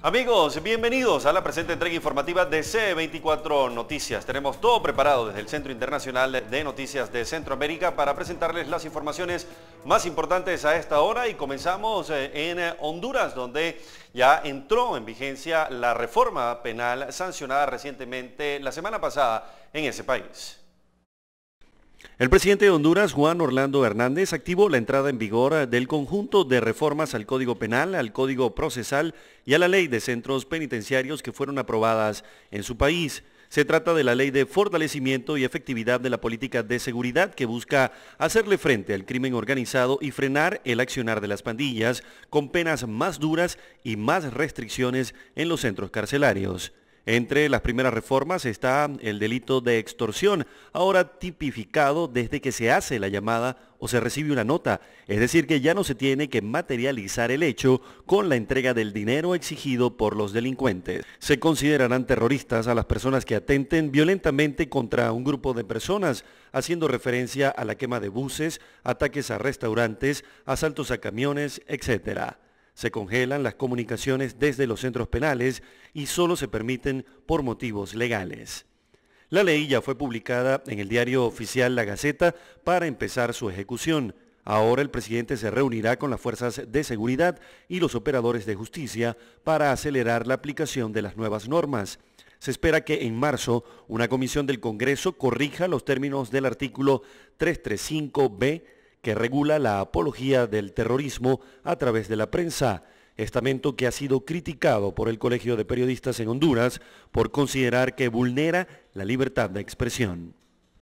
Amigos, bienvenidos a la presente entrega informativa de C24 Noticias. Tenemos todo preparado desde el Centro Internacional de Noticias de Centroamérica para presentarles las informaciones más importantes a esta hora y comenzamos eh, en eh, Honduras, donde ya entró en vigencia la reforma penal sancionada recientemente la semana pasada en ese país. El presidente de Honduras, Juan Orlando Hernández, activó la entrada en vigor eh, del conjunto de reformas al Código Penal, al Código Procesal y a la Ley de Centros Penitenciarios que fueron aprobadas en su país. Se trata de la ley de fortalecimiento y efectividad de la política de seguridad que busca hacerle frente al crimen organizado y frenar el accionar de las pandillas con penas más duras y más restricciones en los centros carcelarios. Entre las primeras reformas está el delito de extorsión, ahora tipificado desde que se hace la llamada o se recibe una nota, es decir, que ya no se tiene que materializar el hecho con la entrega del dinero exigido por los delincuentes. Se considerarán terroristas a las personas que atenten violentamente contra un grupo de personas, haciendo referencia a la quema de buses, ataques a restaurantes, asaltos a camiones, etc. Se congelan las comunicaciones desde los centros penales y solo se permiten por motivos legales. La ley ya fue publicada en el diario oficial La Gaceta para empezar su ejecución. Ahora el presidente se reunirá con las fuerzas de seguridad y los operadores de justicia para acelerar la aplicación de las nuevas normas. Se espera que en marzo una comisión del Congreso corrija los términos del artículo 335b que regula la apología del terrorismo a través de la prensa, estamento que ha sido criticado por el Colegio de Periodistas en Honduras por considerar que vulnera la libertad de expresión.